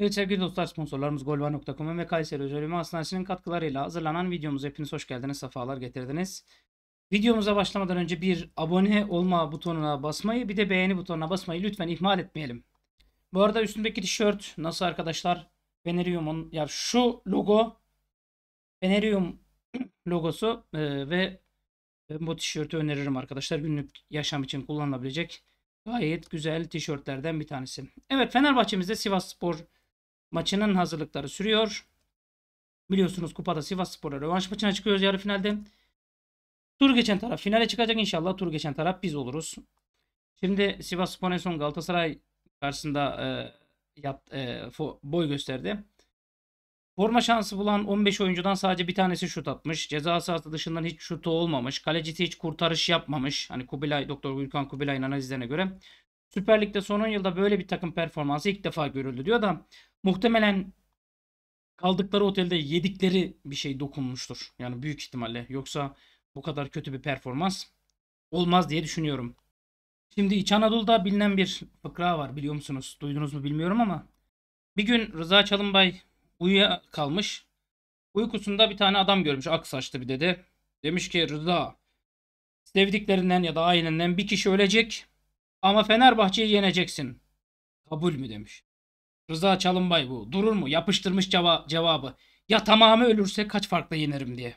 Evet sevgili dostlar sponsorlarımız golva.com ve Kayseri Özel Hastanesi'nin katkılarıyla hazırlanan videomuza hepiniz hoş geldiniz, sefalar getirdiniz. Videomuza başlamadan önce bir abone olma butonuna basmayı bir de beğeni butonuna basmayı lütfen ihmal etmeyelim. Bu arada üstümdeki tişört nasıl arkadaşlar? Venerium'un ya şu logo Venerium logosu e, ve bu tişörtü öneririm arkadaşlar. Günlük yaşam için kullanılabilecek gayet güzel tişörtlerden bir tanesi. Evet Fenerbahçe'mizde Sivas Spor maçının hazırlıkları sürüyor. Biliyorsunuz kupada Sivas Spor'a rövanş maçına çıkıyoruz yarı finalde. Tur geçen taraf finale çıkacak inşallah. Tur geçen taraf biz oluruz. Şimdi Sivas Spor en son Galatasaray karşısında e, yat, e, fo, boy gösterdi. Forma şansı bulan 15 oyuncudan sadece bir tanesi şut atmış. Ceza sahası dışından hiç şutu olmamış. Kalecisi hiç kurtarış yapmamış. Hani Kubilay, Doktor Gülkan Kubilay'ın analizlerine göre. Süper Lig'de son 10 yılda böyle bir takım performansı ilk defa görüldü diyor da muhtemelen kaldıkları otelde yedikleri bir şey dokunmuştur. Yani büyük ihtimalle. Yoksa bu kadar kötü bir performans olmaz diye düşünüyorum. Şimdi İç Anadolu'da bilinen bir fıkra var biliyor musunuz? Duydunuz mu bilmiyorum ama. Bir gün Rıza Çalınbay uyuya kalmış. Uykusunda bir tane adam görmüş. Ak saçlı bir dede. Demiş ki Rıza sevdiklerinden ya da ailenden bir kişi ölecek. Ama Fenerbahçe'yi yeneceksin. Kabul mü demiş. Rıza Çalınbay bu. Durur mu? Yapıştırmış ceva cevabı. Ya tamamı ölürse kaç farkla yenerim diye.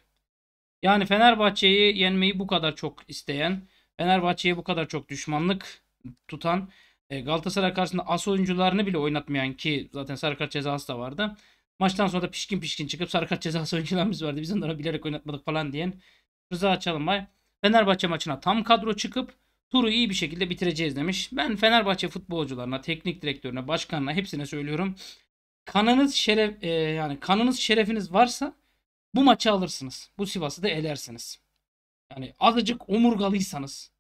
Yani Fenerbahçe'yi yenmeyi bu kadar çok isteyen, Fenerbahçe'ye bu kadar çok düşmanlık tutan, e, Galatasaray karşısında as oyuncularını bile oynatmayan ki zaten sarı kart cezası da vardı. Maçtan sonra da pişkin pişkin çıkıp sarı kart cezası oyuncularımız vardı. Biz onlara bilerek oynatmadık falan diyen Rıza Çalınbay. Fenerbahçe maçına tam kadro çıkıp turu iyi bir şekilde bitireceğiz demiş. Ben Fenerbahçe futbolcularına, teknik direktörüne, başkanına hepsine söylüyorum. Kanınız şeref e, yani kanınız şerefiniz varsa bu maçı alırsınız. Bu Sivas'ı da elersiniz. Yani azıcık omurgalıysanız,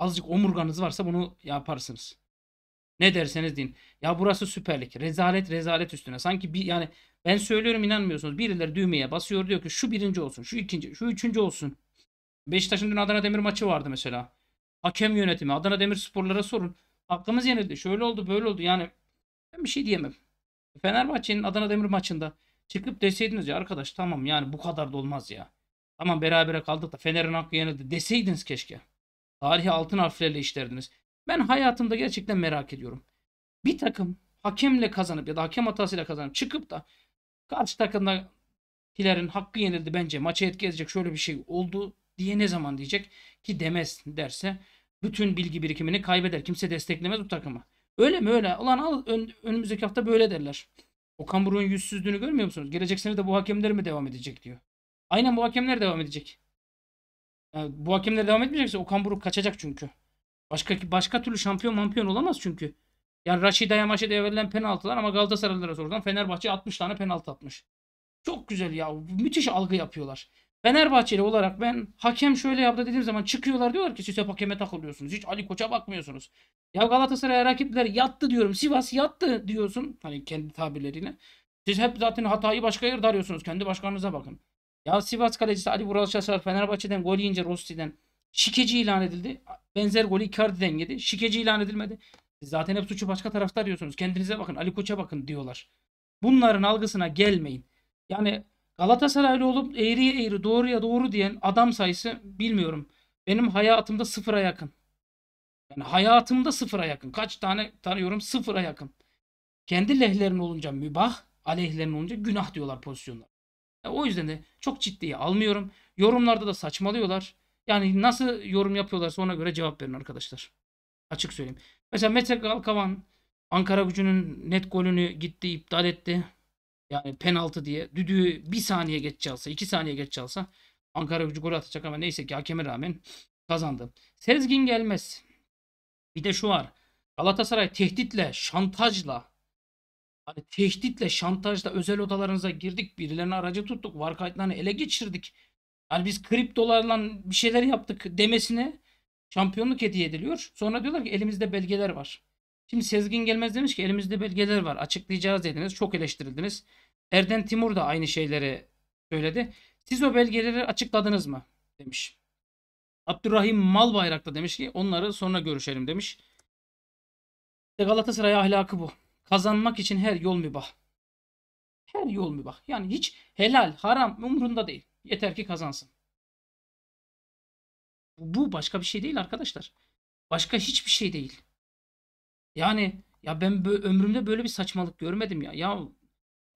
azıcık omurganız varsa bunu yaparsınız. Ne derseniz deyin. Ya burası süperlik, Lig. Rezalet rezalet üstüne. Sanki bir yani ben söylüyorum inanmıyorsunuz. Birileri düğmeye basıyor diyor ki şu birinci olsun, şu ikinci, şu üçüncü olsun. Beşiktaş'ın dün Adana Demir maçı vardı mesela. Hakem yönetimi. Adana Demirsporlara sorun. Hakkımız yenildi. Şöyle oldu böyle oldu. Yani ben bir şey diyemem. Fenerbahçe'nin Adana Demir maçında çıkıp deseydiniz ya arkadaş tamam yani bu kadar da olmaz ya. Tamam berabere kaldık da Fener'in hakkı yenildi deseydiniz keşke. Tarihi altın harflerle işlerdiniz. Ben hayatımda gerçekten merak ediyorum. Bir takım hakemle kazanıp ya da hakem hatasıyla kazanıp çıkıp da karşı takımdakilerin hakkı yenildi bence maçı etki edecek şöyle bir şey oldu diye ne zaman diyecek ki demez derse bütün bilgi birikimini kaybeder. Kimse desteklemez bu takımı. Öyle mi öyle? Ulan al ön, önümüzdeki hafta böyle derler. Okan Buruk'un yüzsüzlüğünü görmüyor musunuz? Gelecek sene de bu hakemler mi devam edecek diyor. Aynen bu hakemler devam edecek. Yani bu hakemler devam etmeyecekse Okan Buruk kaçacak çünkü. Başka başka türlü şampiyon mampiyon olamaz çünkü. Yani Raşida'ya Maşida'ya verilen penaltılar ama Galatasaraylılara sorulan Fenerbahçe 60 tane penaltı atmış. Çok güzel ya. Müthiş algı yapıyorlar. Fenerbahçeli olarak ben hakem şöyle yaptı dediğim zaman çıkıyorlar diyorlar ki siz hep hakeme takılıyorsunuz. Hiç Ali Koç'a bakmıyorsunuz. Ya Galatasaray rakipler yattı diyorum. Sivas yattı diyorsun. Hani kendi tabirleriyle. Siz hep zaten hatayı başka yerde arıyorsunuz. Kendi başkanınıza bakın. Ya Sivas kalecisi Ali Vural Şaşar Fenerbahçe'den gol yiyince Rosti'den şikeci ilan edildi. Benzer golü Icardi'den yedi. Şikeci ilan edilmedi. Siz zaten hep suçu başka tarafta arıyorsunuz. Kendinize bakın. Ali Koç'a bakın diyorlar. Bunların algısına gelmeyin. Yani Galatasaraylı olup eğriye eğri doğruya doğru diyen adam sayısı bilmiyorum. Benim hayatımda sıfıra yakın. Yani hayatımda sıfıra yakın. Kaç tane tanıyorum sıfıra yakın. Kendi lehlerin olunca mübah, aleyhlerin olunca günah diyorlar pozisyonlar. Yani o yüzden de çok ciddiye almıyorum. Yorumlarda da saçmalıyorlar. Yani nasıl yorum yapıyorlarsa ona göre cevap verin arkadaşlar. Açık söyleyeyim. Mesela Mete Kalkavan Ankara gücünün net golünü gitti iptal etti. Yani penaltı diye düdüğü bir saniye geç çalsa, iki saniye geç çalsa Ankara gücü gol atacak ama neyse ki hakeme rağmen kazandı. Sezgin gelmez. Bir de şu var. Galatasaray tehditle, şantajla hani tehditle, şantajla özel odalarınıza girdik. Birilerine aracı tuttuk. Var kayıtlarını ele geçirdik. Yani biz kriptolarla bir şeyler yaptık demesine şampiyonluk hediye ediliyor. Sonra diyorlar ki elimizde belgeler var. Şimdi Sezgin Gelmez demiş ki elimizde belgeler var açıklayacağız dediniz. Çok eleştirildiniz. Erden Timur da aynı şeyleri söyledi. Siz o belgeleri açıkladınız mı? Demiş. Abdurrahim Malbayrak da demiş ki onları sonra görüşelim demiş. İşte Galatasaray ahlakı bu. Kazanmak için her yol mübah. Her yol mübah. Yani hiç helal, haram umurunda değil. Yeter ki kazansın. Bu başka bir şey değil arkadaşlar. Başka hiçbir şey değil. Yani ya ben ömrümde böyle bir saçmalık görmedim ya. Ya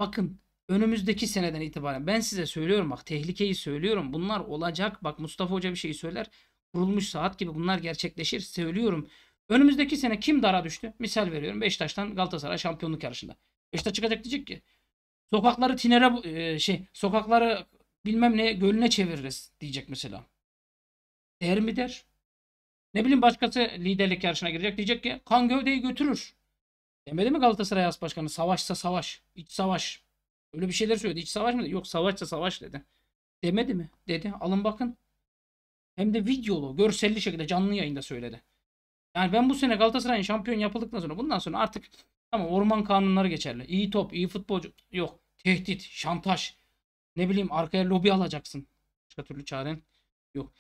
bakın önümüzdeki seneden itibaren ben size söylüyorum bak tehlikeyi söylüyorum. Bunlar olacak. Bak Mustafa Hoca bir şey söyler. Kurulmuş saat gibi bunlar gerçekleşir. Söylüyorum. Önümüzdeki sene kim dara düştü? Misal veriyorum Beşiktaş'tan Galatasaray şampiyonluk yarışında. Beşiktaş çıkacak diyecek ki sokakları tinere e, şey sokakları bilmem ne gölüne çeviririz diyecek mesela. Değer mi der? Ne bileyim başkası liderlik yarışına girecek. Diyecek ki kan gövdeyi götürür. Demedi mi Galatasaray As Başkanı? Savaşsa savaş. iç savaş. Öyle bir şeyler söyledi. İç savaş mı? Yok savaşsa savaş dedi. Demedi mi? Dedi. Alın bakın. Hem de videolu, görselli şekilde canlı yayında söyledi. Yani ben bu sene Galatasaray'ın şampiyon yapıldıktan sonra bundan sonra artık ama orman kanunları geçerli. İyi top, iyi futbolcu yok. Tehdit, şantaj. Ne bileyim arkaya lobi alacaksın. Başka türlü çaren yok.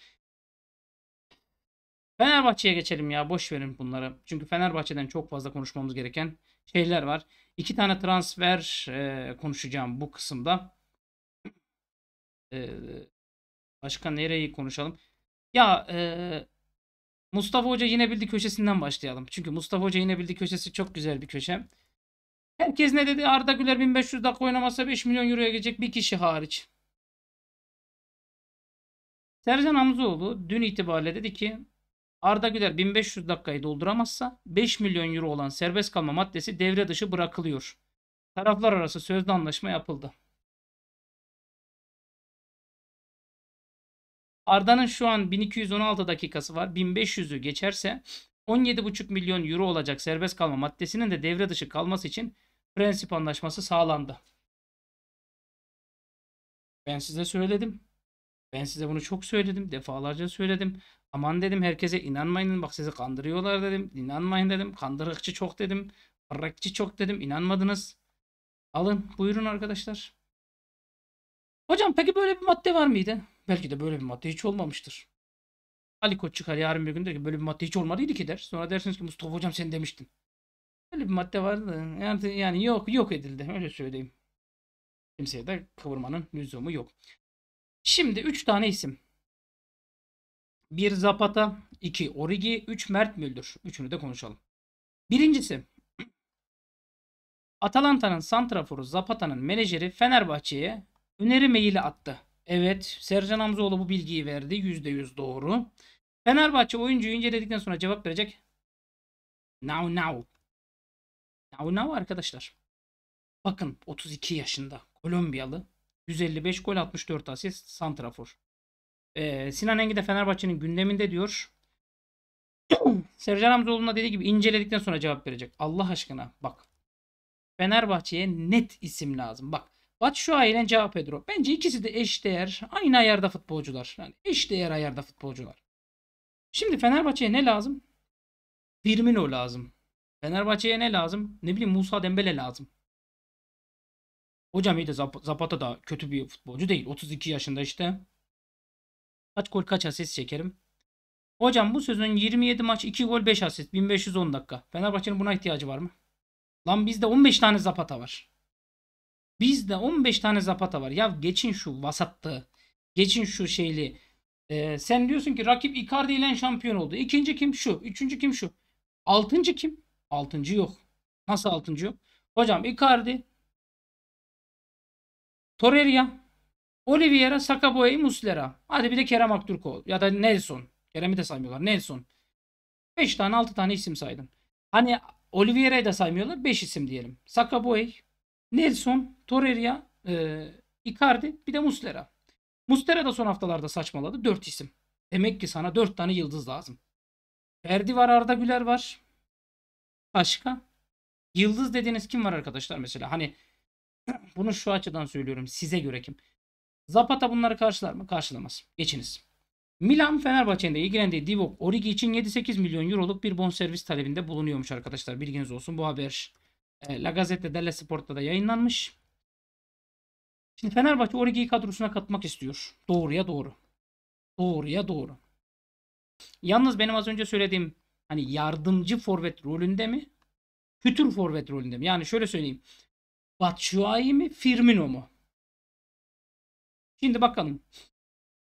Fenerbahçe'ye geçelim ya. Boş verin bunları. Çünkü Fenerbahçe'den çok fazla konuşmamız gereken şeyler var. İki tane transfer e, konuşacağım bu kısımda. E, başka nereyi konuşalım? Ya e, Mustafa Hoca yine bildi köşesinden başlayalım. Çünkü Mustafa Hoca yine bildi köşesi çok güzel bir köşe. Herkes ne dedi? Arda Güler 1500 dakika oynamasa 5 milyon euroya gelecek bir kişi hariç. Sercan Hamzoğlu dün itibariyle dedi ki Arda Güler 1500 dakikayı dolduramazsa 5 milyon euro olan serbest kalma maddesi devre dışı bırakılıyor. Taraflar arası sözlü anlaşma yapıldı. Arda'nın şu an 1216 dakikası var. 1500'ü geçerse 17,5 milyon euro olacak serbest kalma maddesinin de devre dışı kalması için prensip anlaşması sağlandı. Ben size söyledim. Ben size bunu çok söyledim. Defalarca söyledim. Aman dedim herkese inanmayın. Bak sizi kandırıyorlar dedim. İnanmayın dedim. Kandırıkçı çok dedim. Fırrakçı çok dedim. İnanmadınız. Alın buyurun arkadaşlar. Hocam peki böyle bir madde var mıydı? Belki de böyle bir madde hiç olmamıştır. Ali Koç çıkar yarın bir gün der ki böyle bir madde hiç olmadıydı ki der. Sonra dersiniz ki Mustafa hocam sen demiştin. Böyle bir madde vardı yani, yani yok yok edildi öyle söyleyeyim. Kimseye de kıvırmanın lüzumu yok. Şimdi 3 tane isim. 1 Zapata, 2 Origi, 3 Mert Müldür. Üçünü de konuşalım. Birincisi Atalanta'nın santraforu Zapata'nın menajeri Fenerbahçe'ye öneri maili attı. Evet, Sercan Hamzoğlu bu bilgiyi verdi. %100 doğru. Fenerbahçe oyuncuyu inceledikten sonra cevap verecek. Now now. Now now arkadaşlar. Bakın 32 yaşında Kolombiyalı 155 gol 64 asist santrafor. Ee, Sinan Engi de Fenerbahçe'nin gündeminde diyor. Sercan Hamzoğlu'na dediği gibi inceledikten sonra cevap verecek. Allah aşkına bak. Fenerbahçe'ye net isim lazım. Bak Batshuayi ile cevap Pedro. Bence ikisi de eşdeğer, aynı ayarda futbolcular. Yani eşdeğer ayarda futbolcular. Şimdi Fenerbahçe'ye ne lazım? Firmino lazım. Fenerbahçe'ye ne lazım? Ne bileyim Musa Dembele lazım. Hocam iyi de Zapata da kötü bir futbolcu değil. 32 yaşında işte. Kaç gol kaç asist çekerim. Hocam bu sözün 27 maç 2 gol 5 asist 1510 dakika. Fenerbahçe'nin buna ihtiyacı var mı? Lan bizde 15 tane Zapata var. Bizde 15 tane Zapata var. Ya geçin şu vasattı. Geçin şu şeyli. Ee, sen diyorsun ki rakip Icardi ile şampiyon oldu. İkinci kim şu. Üçüncü kim şu. Altıncı kim? Altıncı yok. Nasıl altıncı yok? Hocam Icardi Torreira, Oliveira, Sakaboy, Muslera. Hadi bir de Kerem Aktürkoğlu ya da Nelson. Kerem'i de saymıyorlar. Nelson. 5 tane 6 tane isim saydım. Hani Oliveira'yı da saymıyorlar. 5 isim diyelim. Sakaboy, Nelson, Torreira, e, Icardi bir de Muslera. Muslera da son haftalarda saçmaladı. 4 isim. Demek ki sana 4 tane yıldız lazım. Ferdi var, Arda Güler var. Başka? Yıldız dediğiniz kim var arkadaşlar mesela? Hani bunu şu açıdan söylüyorum size göre kim? Zapata bunları karşılar mı? Karşılamaz. Geçiniz. Milan Fenerbahçe'nde ilgilendiği Divock Origi için 7-8 milyon euroluk bir bonservis talebinde bulunuyormuş arkadaşlar. Bilginiz olsun bu haber e, La Gazzetta Delle Sport'ta da yayınlanmış. Şimdi Fenerbahçe Origi'yi kadrosuna katmak istiyor. Doğruya doğru. Doğruya doğru. Yalnız benim az önce söylediğim hani yardımcı forvet rolünde mi? Fütür forvet rolünde mi? Yani şöyle söyleyeyim. Batshuayi mi Firmino mu? Şimdi bakalım.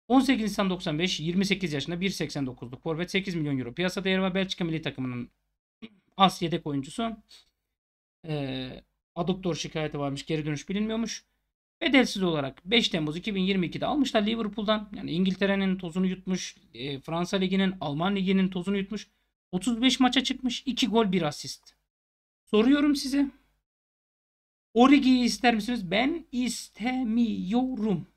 18 Nisan 95 28 yaşında 1.89'luk forvet 8 milyon euro piyasa değeri var. Belçika milli takımının as yedek oyuncusu. Ee, aduktor şikayeti varmış geri dönüş bilinmiyormuş. Bedelsiz olarak 5 Temmuz 2022'de almışlar Liverpool'dan. Yani İngiltere'nin tozunu yutmuş. E, Fransa Ligi'nin, Alman Ligi'nin tozunu yutmuş. 35 maça çıkmış. 2 gol 1 asist. Soruyorum size. Origi'yi ister misiniz? Ben istemiyorum.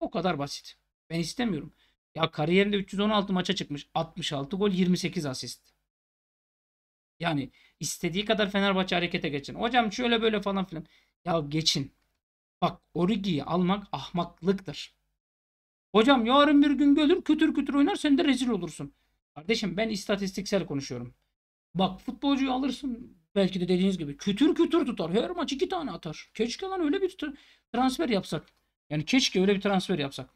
O kadar basit. Ben istemiyorum. Ya kariyerinde 316 maça çıkmış. 66 gol 28 asist. Yani istediği kadar Fenerbahçe harekete geçin. Hocam şöyle böyle falan filan. Ya geçin. Bak Origi'yi almak ahmaklıktır. Hocam yarın bir gün gelir kütür kütür oynar sen de rezil olursun. Kardeşim ben istatistiksel konuşuyorum. Bak futbolcuyu alırsın Belki de dediğiniz gibi kütür kütür tutar. Her maç iki tane atar. Keşke lan öyle bir transfer yapsak. Yani keşke öyle bir transfer yapsak.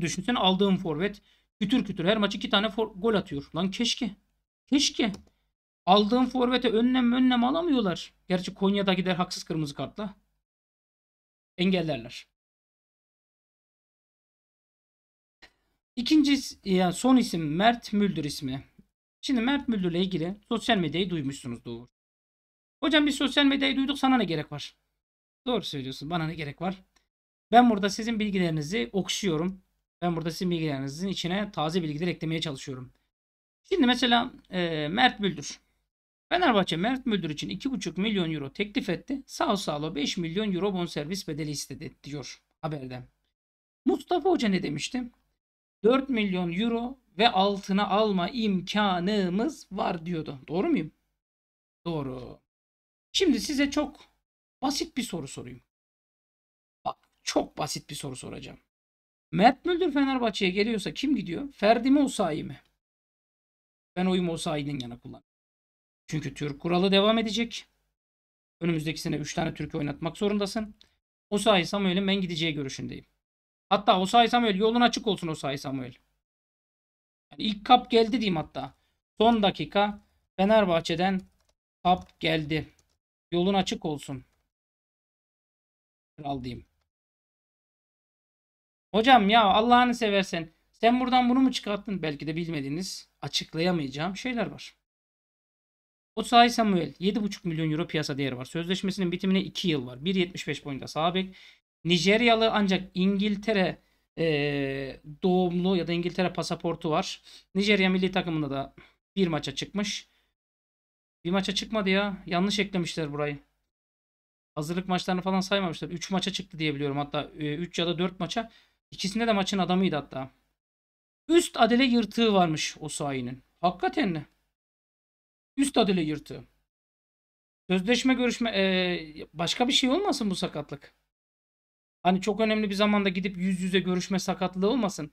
Düşünsene aldığım forvet kütür kütür her maç iki tane gol atıyor. Lan keşke. Keşke. Aldığım forvete önlem önlem alamıyorlar. Gerçi Konya'da gider haksız kırmızı kartla. Engellerler. İkinci yani son isim Mert Müldür ismi. Şimdi Mert Müldür'le ilgili sosyal medyayı duymuşsunuz doğru. Hocam biz sosyal medyayı duyduk sana ne gerek var? Doğru söylüyorsun bana ne gerek var? Ben burada sizin bilgilerinizi okşuyorum. Ben burada sizin bilgilerinizin içine taze bilgiler eklemeye çalışıyorum. Şimdi mesela e, Mert Müldür. Fenerbahçe Mert Müldür için 2,5 milyon euro teklif etti. Sağ sağla 5 milyon euro bonservis bedeli istedi diyor haberde. Mustafa Hoca ne demişti? 4 milyon euro ve altına alma imkanımız var diyordu. Doğru muyum? Doğru. Şimdi size çok basit bir soru sorayım. Bak çok basit bir soru soracağım. Mert Müldür Fenerbahçe'ye geliyorsa kim gidiyor? Ferdi mi Osayi mi? Ben oyumu Osayi'nin yanına kullanıyorum. Çünkü Türk kuralı devam edecek. Önümüzdeki sene 3 tane Türk oynatmak zorundasın. Osayi Samuel'in ben gideceği görüşündeyim. Hatta Osayi Samuel yolun açık olsun Osayi Samuel. Yani ilk kap geldi diyeyim hatta. Son dakika Fenerbahçe'den kap geldi. Yolun açık olsun. Kral diyeyim. Hocam ya Allah'ını seversen sen buradan bunu mu çıkarttın? Belki de bilmediğiniz açıklayamayacağım şeyler var. Osayi Samuel 7,5 milyon euro piyasa değeri var. Sözleşmesinin bitimine 2 yıl var. 1.75 boyunda sağ Nijeryalı ancak İngiltere e, doğumlu ya da İngiltere pasaportu var. Nijerya milli takımında da bir maça çıkmış. Bir maça çıkmadı ya. Yanlış eklemişler burayı. Hazırlık maçlarını falan saymamışlar. 3 maça çıktı diye biliyorum. Hatta 3 ya da 4 maça. İkisinde de maçın adamıydı hatta. Üst adele yırtığı varmış o sahinin. Hakikaten ne? Üst adele yırtığı. Sözleşme görüşme ee, başka bir şey olmasın bu sakatlık? Hani çok önemli bir zamanda gidip yüz yüze görüşme sakatlığı olmasın.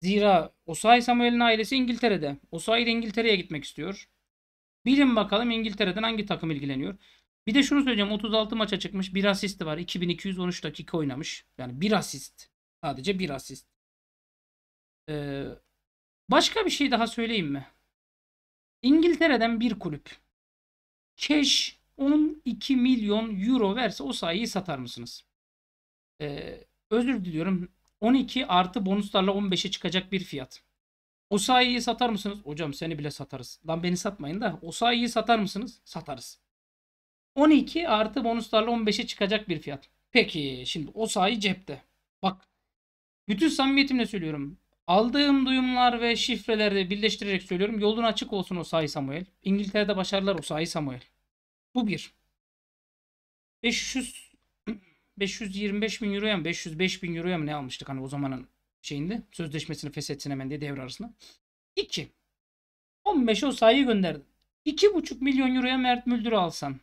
Zira Osay Samuel'in ailesi İngiltere'de. Osay de İngiltere'ye gitmek istiyor. Bilin bakalım İngiltere'den hangi takım ilgileniyor. Bir de şunu söyleyeceğim. 36 maça çıkmış. Bir asisti var. 2213 dakika oynamış. Yani bir asist. Sadece bir asist. Ee, başka bir şey daha söyleyeyim mi? İngiltere'den bir kulüp. Cash 12 milyon euro verse o sayıyı satar mısınız? e, özür diliyorum 12 artı bonuslarla 15'e çıkacak bir fiyat. O sayeyi satar mısınız? Hocam seni bile satarız. Lan beni satmayın da o sayeyi satar mısınız? Satarız. 12 artı bonuslarla 15'e çıkacak bir fiyat. Peki şimdi o sahi cepte. Bak bütün samimiyetimle söylüyorum. Aldığım duyumlar ve şifreleri birleştirerek söylüyorum. Yolun açık olsun o sahi Samuel. İngiltere'de başarılar o sahi Samuel. Bu bir. 500 525 bin euroya mı 505 bin euroya mı ne almıştık hani o zamanın şeyinde sözleşmesini feshetsin hemen diye devre arasında. 2. 15 o sayıyı gönderdim. 2,5 milyon euroya Mert Müldür alsan.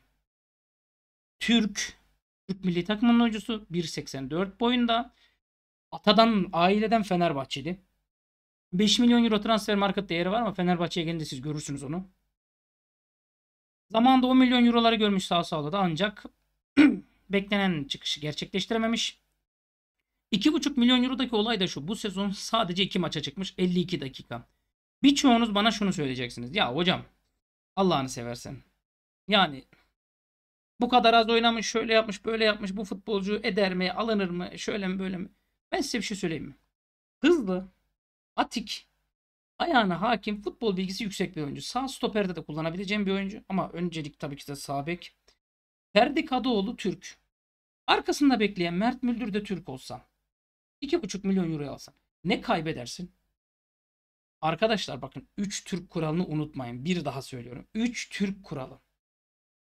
Türk. Türk milli takımının oyuncusu. 1.84 boyunda. Atadan, aileden Fenerbahçeli. 5 milyon euro transfer market değeri var ama Fenerbahçe'ye gelince siz görürsünüz onu. Zamanında 10 milyon euroları görmüş sağ sağda da ancak beklenen çıkışı gerçekleştirememiş. 2,5 milyon eurodaki olay da şu. Bu sezon sadece 2 maça çıkmış 52 dakika. Birçoğunuz bana şunu söyleyeceksiniz. Ya hocam Allah'ını seversen. Yani bu kadar az oynamış, şöyle yapmış, böyle yapmış. Bu futbolcu eder mi, alınır mı, şöyle mi, böyle mi? Ben size bir şey söyleyeyim mi? Hızlı, atik, ayağına hakim, futbol bilgisi yüksek bir oyuncu. Sağ stoperde de kullanabileceğim bir oyuncu. Ama öncelik tabii ki de sağ bek. Ferdi Kadıoğlu Türk. Arkasında bekleyen Mert Müldür de Türk olsan. 2,5 milyon euroya alsan. Ne kaybedersin? Arkadaşlar bakın 3 Türk kuralını unutmayın. Bir daha söylüyorum. 3 Türk kuralı.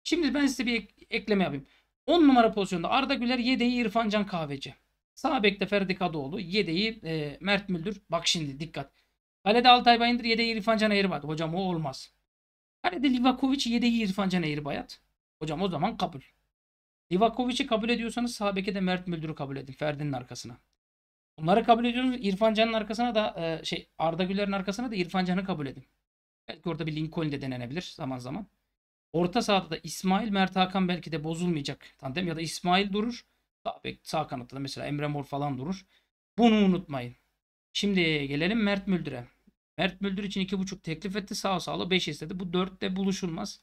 Şimdi ben size bir ek- ekleme yapayım. 10 numara pozisyonda Arda Güler yedeği İrfan Can Kahveci. Sağ bekte Ferdi Kadıoğlu. Yedeği e, Mert Müldür. Bak şimdi dikkat. Kalede Altay Bayındır yedeği İrfan Can Eğirbayat. Hocam o olmaz. Kalede Livakovic yedeği İrfan Can Eğirbayat. Hocam o zaman kabul. Livakovic'i kabul ediyorsanız sağ de Mert Müldür'ü kabul edin. Ferdi'nin arkasına. Bunları kabul ediyorsunuz. İrfan Can'ın arkasına da e, şey Arda Güler'in arkasına da İrfan Can'ı kabul edin. Belki orada bir Lincoln de denenebilir zaman zaman. Orta sahada da İsmail Mert Hakan belki de bozulmayacak tandem ya da İsmail durur. Sağ, sağ kanatta da mesela Emre Mor falan durur. Bunu unutmayın. Şimdi gelelim Mert Müldür'e. Mert Müldür için 2.5 teklif etti. Sağ sağla 5 istedi. Bu 4'te buluşulmaz.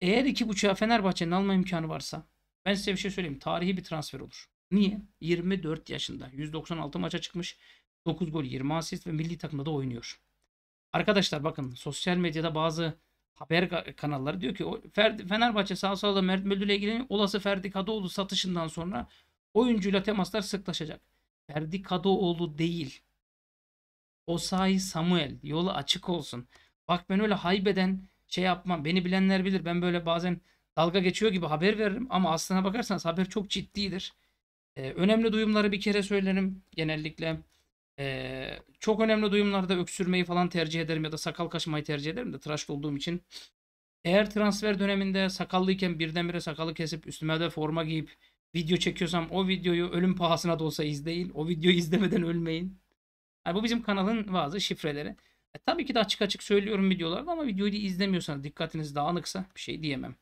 Eğer iki buçuğa Fenerbahçe'nin alma imkanı varsa ben size bir şey söyleyeyim. Tarihi bir transfer olur. Niye? 24 yaşında. 196 maça çıkmış. 9 gol 20 asist ve milli takımda da oynuyor. Arkadaşlar bakın sosyal medyada bazı haber kanalları diyor ki o Ferdi, Fenerbahçe sağ sağda Mert Müldür'le ilgili olası Ferdi Kadıoğlu satışından sonra oyuncuyla temaslar sıklaşacak. Ferdi Kadıoğlu değil. Osayi Samuel yolu açık olsun. Bak ben öyle haybeden şey yapmam. Beni bilenler bilir. Ben böyle bazen dalga geçiyor gibi haber veririm ama aslına bakarsanız haber çok ciddidir. Ee, önemli duyumları bir kere söylerim genellikle. Ee, çok önemli duyumlarda öksürmeyi falan tercih ederim ya da sakal kaşımayı tercih ederim de tıraşlı olduğum için. Eğer transfer döneminde sakallıyken birdenbire sakalı kesip üstüme de forma giyip video çekiyorsam o videoyu ölüm pahasına da olsa izleyin. O videoyu izlemeden ölmeyin. Yani bu bizim kanalın bazı şifreleri. E, tabii ki de açık açık söylüyorum videolarda ama videoyu izlemiyorsanız dikkatiniz dağınıksa bir şey diyemem.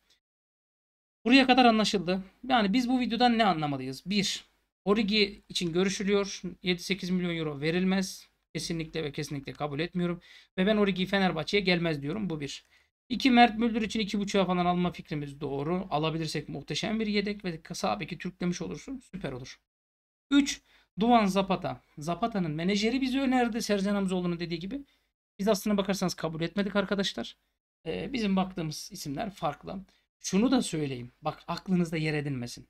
Buraya kadar anlaşıldı. Yani biz bu videodan ne anlamalıyız? 1. Origi için görüşülüyor. 7-8 milyon euro verilmez. Kesinlikle ve kesinlikle kabul etmiyorum. Ve ben Origi'yi Fenerbahçe'ye gelmez diyorum. Bu bir. 2. Mert Müldür için 2.5'a falan alma fikrimiz doğru. Alabilirsek muhteşem bir yedek ve sağ beki Türklemiş olursun. Süper olur. 3. Duvan Zapata. Zapata'nın menajeri bizi önerdi Sercan Hamzoğlu'nun dediği gibi. Biz aslına bakarsanız kabul etmedik arkadaşlar. Ee, bizim baktığımız isimler farklı. Şunu da söyleyeyim. Bak aklınızda yer edinmesin.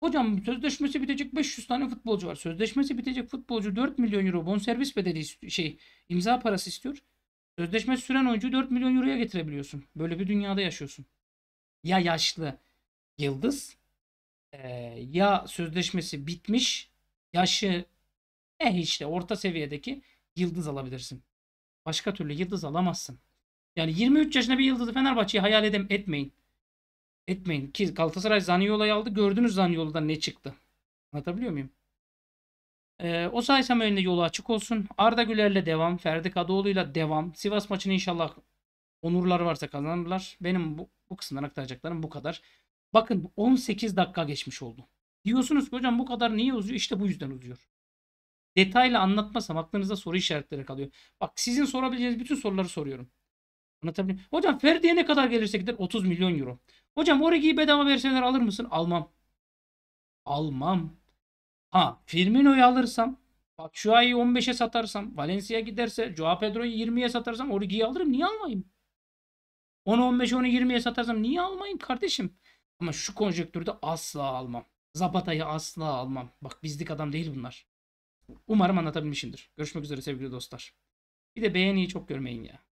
Hocam sözleşmesi bitecek 500 tane futbolcu var. Sözleşmesi bitecek futbolcu 4 milyon euro bonservis bedeli şey imza parası istiyor. Sözleşmesi süren oyuncu 4 milyon euroya getirebiliyorsun. Böyle bir dünyada yaşıyorsun. Ya yaşlı yıldız e, ya sözleşmesi bitmiş yaşı eh işte orta seviyedeki yıldız alabilirsin. Başka türlü yıldız alamazsın. Yani 23 yaşında bir yıldızı Fenerbahçe'ye hayal edem etmeyin. Etmeyin. Ki Galatasaray Zaniola'yı aldı. Gördünüz Zaniola'dan ne çıktı. Anlatabiliyor muyum? Ee, o saysam önüne yolu açık olsun. Arda Güler'le devam. Ferdi Kadıoğlu'yla devam. Sivas maçını inşallah onurlar varsa kazanırlar. Benim bu, bu kısımdan aktaracaklarım bu kadar. Bakın 18 dakika geçmiş oldu. Diyorsunuz ki hocam bu kadar niye uzuyor? İşte bu yüzden uzuyor detaylı anlatmasam aklınızda soru işaretleri kalıyor. Bak sizin sorabileceğiniz bütün soruları soruyorum. Anlatabiliyor muyum? Hocam Ferdi'ye ne kadar gelirse gider 30 milyon euro. Hocam Origi'yi bedava verseler alır mısın? Almam. Almam. Ha Firmino'yu alırsam bak şu Batshuayi'yi 15'e satarsam Valencia giderse Joao Pedro'yu 20'ye satarsam Origi'yi alırım. Niye almayayım? 10'u 15'e 10'u 20'ye satarsam niye almayayım kardeşim? Ama şu konjektürde asla almam. Zapata'yı asla almam. Bak bizlik adam değil bunlar. Umarım anlatabilmişimdir. Görüşmek üzere sevgili dostlar. Bir de beğeniyi çok görmeyin ya.